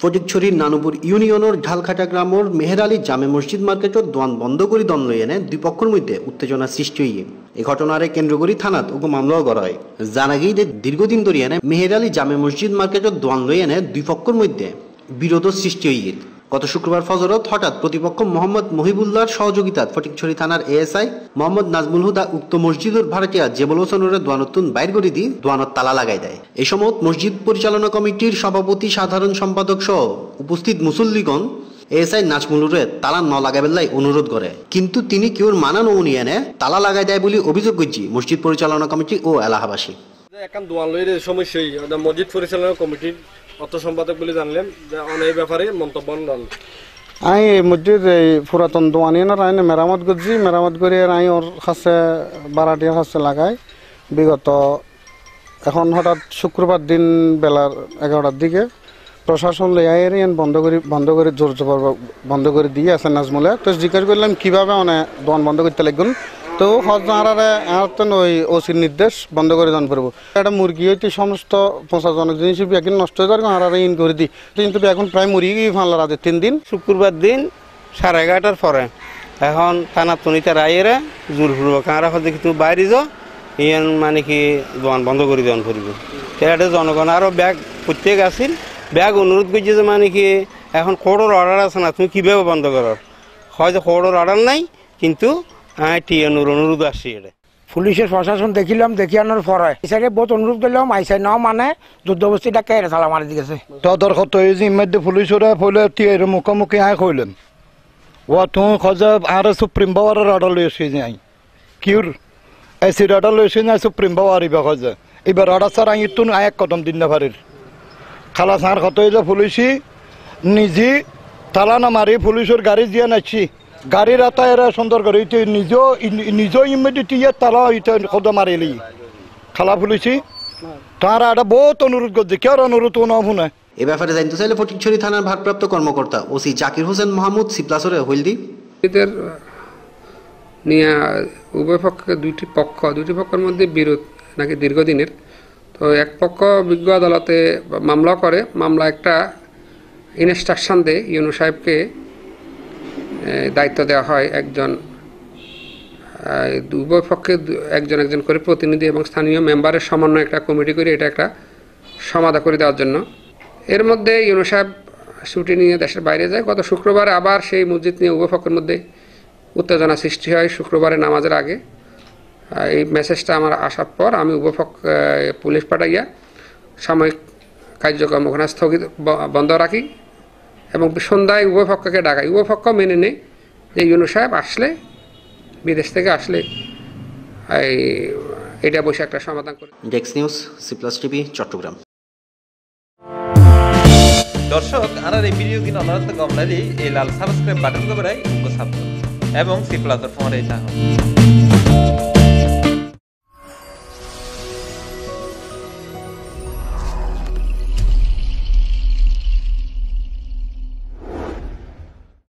ফটিকছড়ির নানুপুর ইউনিয়নের ঢালখাটা গ্রামের মেহের আলী জামে মসজিদ মার্কেটের দোয়ান বন্ধ করে দন লৈ এনে দুপক্ষৰ মধ্যে উত্তেজনা সৃষ্টি হয় এই ঘটনার কেন্দ্র করে থানাত ওকে মামলাও করা হয় জানা গিয়ে দীর্ঘদিন ধরে এনে মেহের আলী জামে মসজিদ মার্কেটের দোয়ান লই এনে দুই পক্ষের মধ্যে বিরোধ সৃষ্টি হইয়ে গত শুক্রবার ফজরত হঠাৎ প্রতিপক্ষ মোহাম্মদ মহিবুল্লাহর সহযোগিতা ফটিকছড়ি থানার এএসআই মোহাম্মদ নাজমুল হুদা উক্ত মসজিদের ভাড়াটিয়া জেবল হোসেনের দোয়ানতুন বাইর করে দিয়ে দোয়ানত তালা লাগাই দেয় এ সময় মসজিদ পরিচালনা কমিটির সভাপতি সাধারণ সম্পাদক সহ উপস্থিত মুসল্লিগণ এএসআই নাজমুলুরে তালা ন লাগাবেল্লাই অনুরোধ করে কিন্তু তিনি কেউর মানা নমুনি এনে তালা লাগাই দেয় বলে অভিযোগ করছি মসজিদ পরিচালনা কমিটি ও এলাহাবাসী এখন দোয়ান সময় সমস্যাই মসজিদ পরিচালনা কমিটির অর্থ সম্পাদক বলে জানলেন যে এই ব্যাপারে মন্তব্য নন আই এই মসজিদ এই পুরাতন দোয়ানি না আইন মেরামত করছি মেরামত করে আই ওর কাছে বারাটিয়ার কাছে লাগাই বিগত এখন হঠাৎ শুক্রবার দিন বেলার এগারোটার দিকে প্রশাসন লইয়াই এন বন্ধ করে বন্ধ করে জোর জবর বন্ধ করে দিয়ে আছে নাজমুলে তো জিজ্ঞাসা করলাম কীভাবে মানে দোয়ান বন্ধ করতে লাগবেন তো হজ হারারে এতন ওই ওসির নির্দেশ বন্ধ করে দান করবো একটা মুরগি হইতে সমস্ত পঞ্চাশজনক জিনিস এখন নষ্ট হয়ে যাওয়ার হারারে ইন করে দিই কিন্তু এখন প্রায় মুরগি ফানলা রাতে তিন দিন শুক্রবার দিন সাড়ে এগারোটার পরে এখন থানা তনিতে রায়েরা জোর ফুলব কাঁড়া হল দেখি তুমি বাইরে যাও ইয়ান মানে কি দোকান বন্ধ করে দোকান করব এটা জনগণ আরও ব্যাগ প্রত্যেক আসিল ব্যাগ অনুরোধ করছে যে মানে কি এখন কোড়োর অর্ডার আছে না তুমি কীভাবে বন্ধ হয় হয়তো কোড়োর অর্ডার নাই কিন্তু হ্যাঁ, পুলিশের প্রশাসন দেখিলাম দেখিয়ানোর পরে ইসারে বহুত অনুরোধ করলাম আইসাই নাও মানে যুদ্ধবস্তি ডাকে এরা সালা মারি দিয়েছে তো দরকার এই যে ইমেদ ফলে তীর মুখোমুখি আয় কইলেন ও তো খোঁজা আর সুপ্রিম পাওয়ারের অর্ডার লই যাই কিউর এসি অর্ডার লই না সুপ্রিম পাওয়ার ইবা খোঁজা এবার অর্ডার স্যার আই তুন আয় কদম দিন না ফারির খালা সার কত হইলে পুলিশি নিজে তালা না মারি পুলিশের গাড়ি দিয়ে নাচ্ছি গাড়ি রাতা এরা সুন্দর করে ইয়ে ইতে নিজ নিজেও ইমিডিয়েট ইয়ে তারা ইতে খদ মারিলি খালা ফুলিছি তারা এটা বহুত অনুরোধ করছে কেউ অনুরোধ না শুনে এ ব্যাপারে জানতে চাইলে ফটিকছড়ি থানার ভারপ্রাপ্ত কর্মকর্তা ওসি জাকির হোসেন মাহমুদ সিপ্লাসরে হইলদি এদের নিয়ে উভয় পক্ষ দুইটি পক্ষ দুইটি পক্ষের মধ্যে বিরোধ নাকি দীর্ঘদিনের তো এক পক্ষ বিজ্ঞ আদালতে মামলা করে মামলা একটা ইনস্ট্রাকশান দেয় ইউনু সাহেবকে দায়িত্ব দেওয়া হয় একজন উভয় পক্ষে একজন একজন করে প্রতিনিধি এবং স্থানীয় মেম্বারের সমন্বয় একটা কমিটি করে এটা একটা সমাধা করে দেওয়ার জন্য এর মধ্যে ইউনো সাহেব ছুটি নিয়ে দেশের বাইরে যায় গত শুক্রবার আবার সেই মসজিদ নিয়ে উভয় পক্ষের মধ্যে উত্তেজনা সৃষ্টি হয় শুক্রবারে নামাজের আগে এই মেসেজটা আমার আসার পর আমি পক্ষ পুলিশ পাঠাইয়া সাময়িক কার্যক্রম ওখানে স্থগিত বন্ধ রাখি এবং সন্ধ্যায় উভয় পক্ষকে ডাকায় উভয় পক্ষ মেনে নেই যে ইউনু সাহেব আসলে বিদেশ থেকে আসলে এই এটা বসে একটা সমাধান করে ডেক্স news C plus TV Chattogram দর্শক আনার এই ভিডিও কিন্তু অনারান্ত কম এই লাল সাবস্ক্রাইব বাটন কবে এবং সি প্লাস ফোন এই চাহ